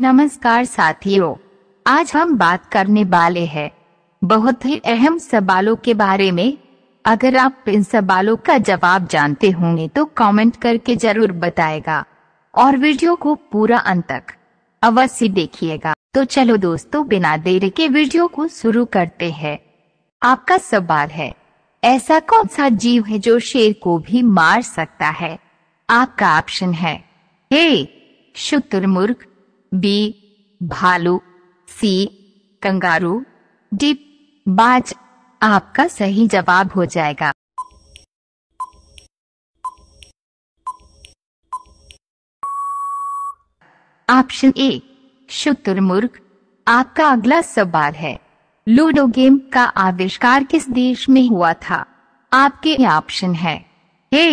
नमस्कार साथियों आज हम बात करने वाले हैं बहुत ही अहम सवालों के बारे में अगर आप इन सवालों का जवाब जानते होंगे तो कमेंट करके जरूर बताएगा और वीडियो को पूरा अंत तक अवश्य देखिएगा तो चलो दोस्तों बिना देरी के वीडियो को शुरू करते हैं आपका सवाल है ऐसा कौन सा जीव है जो शेर को भी मार सकता है आपका ऑप्शन है हे शुतुरमुर्ग बी भालू सी कंगारू डी बाज आपका सही जवाब हो जाएगा ऑप्शन ए शुतुरमुर्ग आपका अगला सवाल है लूडो गेम का आविष्कार किस देश में हुआ था आपके ऑप्शन है A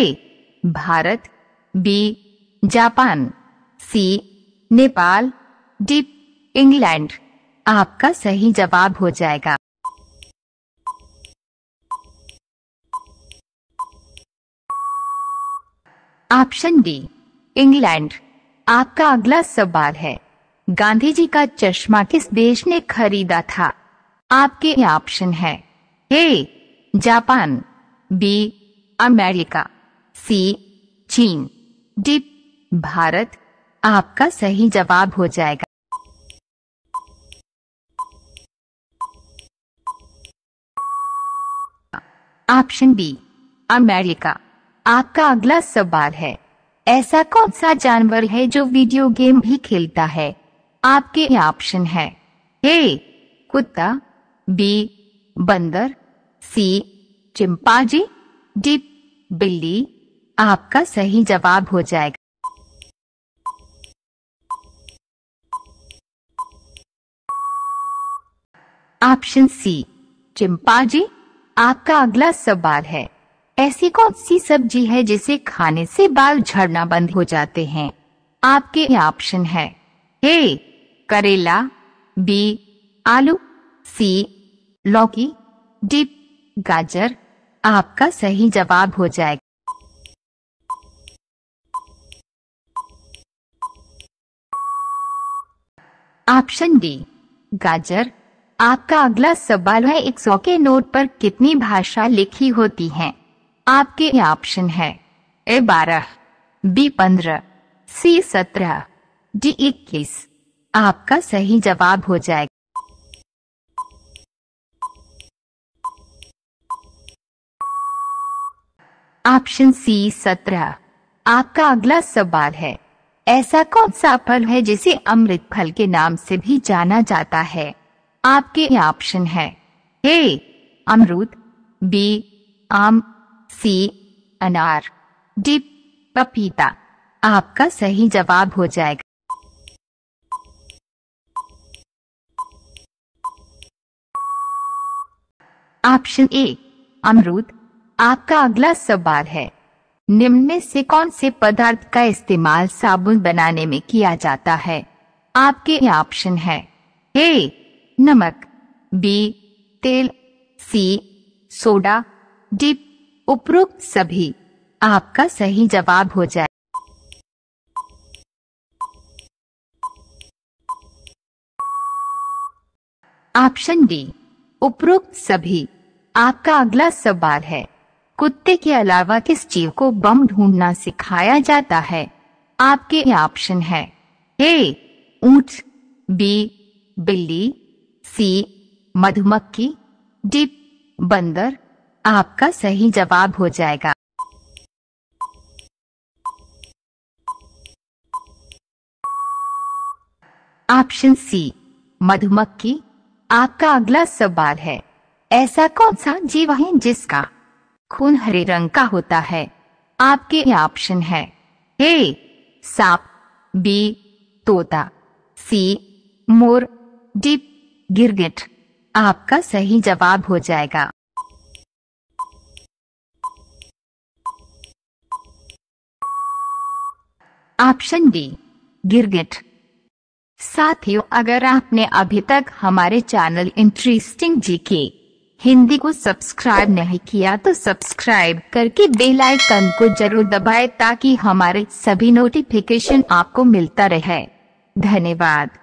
Bharat B Japan C Nepal D England आपका सही जवाब हो जाएगा ऑप्शन डी इंग्लैंड आपका अगला सवाल है गांधी जी का चश्मा किस देश ने खरीदा था आपके ऑप्शन है A Japan B America C चीन डी भारत आपका सही जवाब हो जाएगा ऑप्शन बी अमेरिका आपका अगला सवाल है ऐसा कौन सा जानवर है जो वीडियो गेम भी खेलता है आपके ऑप्शन है ए कुत्ता बी बंदर सी चिंपाजी डी बिल्ली आपका सही जवाब हो जाएगा ऑप्शन सी चिंपा जी आपका अगला सवाल है ऐसी कौन सी सब्जी है जिसे खाने से बाल झड़ना बंद हो जाते हैं आपके ऑप्शन है ए करेला बी आलू सी लौकी डी गाजर आपका सही जवाब हो जाएगा ऑप्शन डी गाजर आपका अगला सवाल है एक सौ के नोट पर कितनी भाषा लिखी होती है आपके ऑप्शन है ए बारह बी पंद्रह सी सत्रह डी इक्कीस आपका सही जवाब हो जाएगा ऑप्शन सी सत्रह आपका अगला सवाल है ऐसा कौन सा फल है जिसे अमृत फल के नाम से भी जाना जाता है आपके ऑप्शन है ए अमरूद बी आम सी अनार डी पपीता आपका सही जवाब हो जाएगा ऑप्शन ए अमरूद आपका अगला सवाल है निम्न में से कौन से पदार्थ का इस्तेमाल साबुन बनाने में किया जाता है आपके ऑप्शन है ए नमक बी तेल सी सोडा डी उपरोक्त सभी आपका सही जवाब हो जाए ऑप्शन डी उपरोक्त सभी आपका अगला सवाल है कुत्ते के अलावा किस जीव को बम ढूंढना सिखाया जाता है आपके ऑप्शन है ए ऊंट बी बिल्ली सी मधुमक्खी डी बंदर आपका सही जवाब हो जाएगा ऑप्शन सी मधुमक्खी आपका अगला सवाल है ऐसा कौन सा जीव है जिसका खून हरे रंग का होता है आपके ऑप्शन है ए सांप बी तोता सी मोर डी गिरगिट आपका सही जवाब हो जाएगा ऑप्शन डी गिरगिट साथियों अगर आपने अभी तक हमारे चैनल इंटरेस्टिंग जी के हिंदी को सब्सक्राइब नहीं किया तो सब्सक्राइब करके बेल आइकन को जरूर दबाएं ताकि हमारे सभी नोटिफिकेशन आपको मिलता रहे धन्यवाद